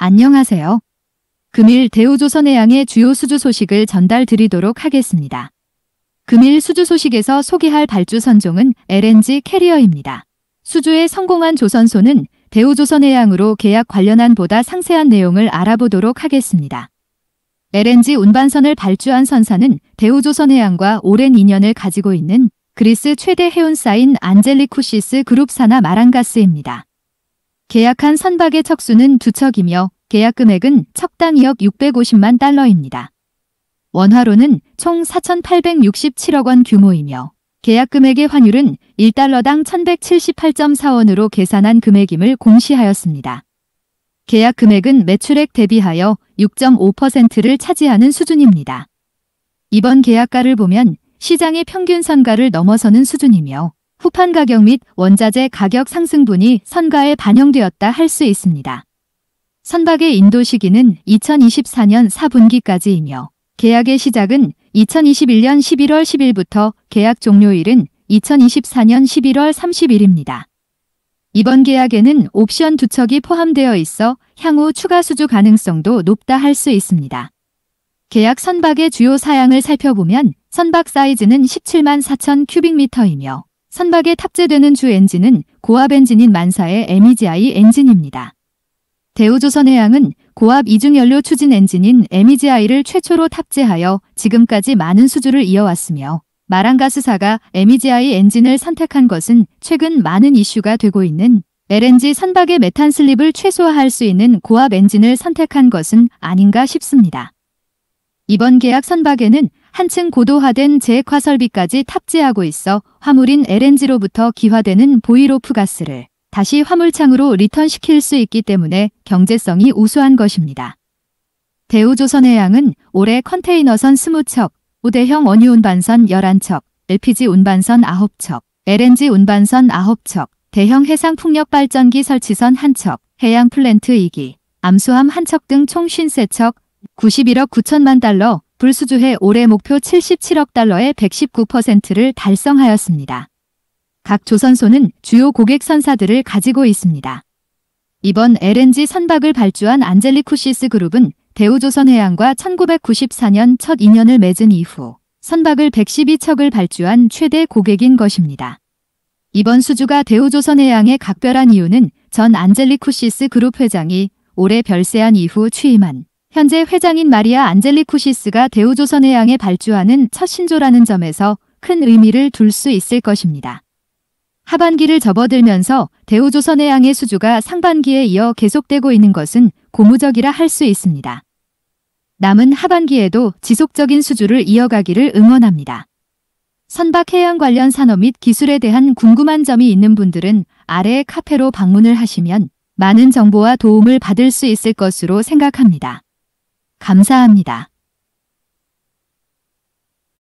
안녕하세요. 금일 대우조선해양의 주요 수주 소식을 전달드리도록 하겠습니다. 금일 수주 소식에서 소개할 발주 선종은 LNG 캐리어입니다. 수주에 성공한 조선소는 대우조선해양으로 계약 관련한 보다 상세한 내용을 알아보도록 하겠습니다. LNG 운반선을 발주한 선사는 대우조선해양과 오랜 인연을 가지고 있는 그리스 최대 해운사인 안젤리쿠시스 그룹 사나 마랑가스입니다. 계약한 선박의 척수는 두 척이며 계약 금액은 척당 2억 650만 달러입니다. 원화로는 총 4,867억 원 규모이며 계약 금액의 환율은 1달러당 1178.4원으로 계산한 금액임을 공시하였습니다. 계약 금액은 매출액 대비하여 6.5%를 차지하는 수준입니다. 이번 계약가를 보면 시장의 평균 선가를 넘어서는 수준이며 후판 가격 및 원자재 가격 상승분이 선가에 반영되었다 할 수 있습니다. 선박의 인도 시기는 2024년 4분기까지이며 계약의 시작은 2021년 11월 10일부터 계약 종료일은 2024년 11월 30일입니다. 이번 계약에는 옵션 두척이 포함되어 있어 향후 추가 수주 가능성도 높다 할 수 있습니다. 계약 선박의 주요 사양을 살펴보면 선박 사이즈는 17만 4천 큐빅미터이며 선박에 탑재되는 주 엔진은 고압 엔진인 만사의 MEGI 엔진입니다. 대우조선해양은 고압 이중연료 추진 엔진인 MEGI를 최초로 탑재하여 지금까지 많은 수주를 이어왔으며 마랑가스사가 MEGI 엔진을 선택한 것은 최근 많은 이슈가 되고 있는 LNG 선박의 메탄 슬립을 최소화할 수 있는 고압 엔진을 선택한 것은 아닌가 싶습니다. 이번 계약 선박에는 한층 고도화된 재액화 설비까지 탑재하고 있어 화물인 LNG로부터 기화되는 보이로프 가스를 다시 화물창으로 리턴시킬 수 있기 때문에 경제성이 우수한 것입니다. 대우조선해양은 올해 컨테이너선 20척, 5대형 원유 운반선 11척, LPG 운반선 9척, LNG 운반선 9척, 대형 해상풍력발전기 설치선 1척, 해양 플랜트 2기, 암수함 1척 등 총 53척, 91억 9천만 달러, 불수주해 올해 목표 77억 달러의 119%를 달성하였습니다. 각 조선소는 주요 고객 선사들을 가지고 있습니다. 이번 LNG 선박을 발주한 안젤리쿠시스 그룹은 대우조선해양과 1994년 첫 인연을 맺은 이후 선박을 112척을 발주한 최대 고객인 것입니다. 이번 수주가 대우조선해양의 각별한 이유는 전 안젤리쿠시스 그룹 회장이 올해 별세한 이후 취임한 현재 회장인 마리아 안젤리쿠시스가 대우조선해 양에 발주하는 첫 신조라는 점에서 큰 의미를 둘 수 있을 것입니다. 하반기를 접어들면서 대우조선해 양의 수주가 상반기에 이어 계속되고 있는 것은 고무적이라 할 수 있습니다. 남은 하반기에도 지속적인 수주를 이어가기를 응원합니다. 선박 해양 관련 산업 및 기술에 대한 궁금한 점이 있는 분들은 아래 카페로 방문을 하시면 많은 정보와 도움을 받을 수 있을 것으로 생각합니다. 감사합니다.